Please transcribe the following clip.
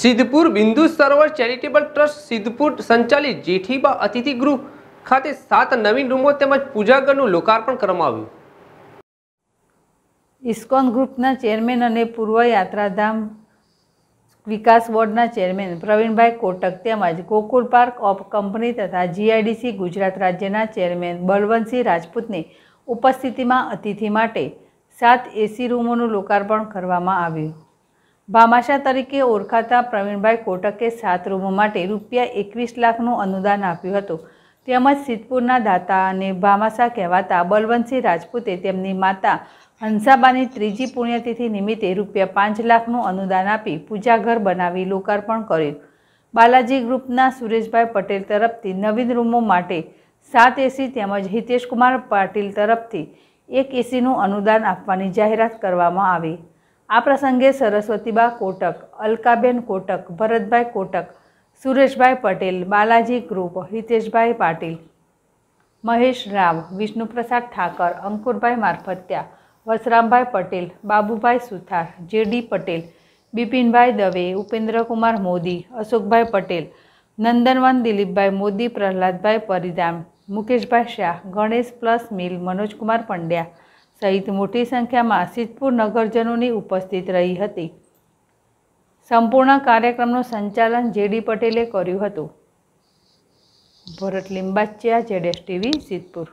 સિદ્ધપુર બિંદુ સરોવર charitable trust Siddhpur સંચાલિત જેઠીબા અતિથિ ગૃહ ખાતે સાત નવીન રૂમો તેમજ પૂજાગરનું લોકાર્પણ કરવામાં આવ્યું ઇસ્કોન ગ્રુપના ચેરમેન અને પૂર્વ યાત્રાધામ વિકાસ બોર્ડના ચેરમેન પ્રવીણભાઈ કોટક તેમજ ગોકુલ પાર્ક ઓફ કંપની તથા જીઆઈડીસી ગુજરાત રાજ્યના ચેરમેન બળવંતસિંહ રાજપૂતની ઉપસ્થિતિમાં અતિથિ માટે સાત એસી રૂમોનું લોકાર્પણ કરવામાં આવ્યું બામાશા તરીકે ઓળખાતા પ્રવીણભાઈ કોટકે સાત્રો માટે રૂપિયા 21 લાખનો અનુદાન આપ્યો હતો તેમજ સીતપુરના દાતા અને બામાશા કહેવાતા બળવંતસિંહ રાજપૂતે તેમની માતા હંસાબાની ત્રીજી પુણ્યતિથિ નિમિત્તે રૂપિયા 5 લાખનો અનુદાન આપી પૂજાઘર બનાવી લોકાર્પણ કર્યું બાલાજી ગ્રુપના સુરેશભાઈ પટેલ તરફથી નવીન રૂમો માટે 7 એસી તેમજ હિતેશકુમાર પાટીલ તરફથી 1 એસીનો અનુદાન આપવાની જાહેરાત કરવામાં આવી આ પ્રસંગે Saraswatiba Kotak Alkaben Kotak Bharatbhai Kotak Sureshbhai Patel Balaji group Hiteshbhai Patil Mahesh Rao Vishnuprasad Thakar Ankurbhai Marfatya Vasrambhai Patel Babubhai Suthar JD Patel Bipinbhai Dave Upendrakumar Modi Ashokbhai Patel Nandanvan Dilipbhai Modi Prahladbhai Paridham Mukeshbhai Shah Ganesh plus mill Manojkumar Pandya સહિત મોટી સંખ્યામાં સિદ્ધપુર નગરજનોની ઉપસ્થિત રહી હતી સંપૂર્ણ કાર્યક્રમનું સંચાલન જેડી પટેલે કર્યું હતું ભરત લિંબાચિયા જેડેશ ટીવી સિદ્ધપુર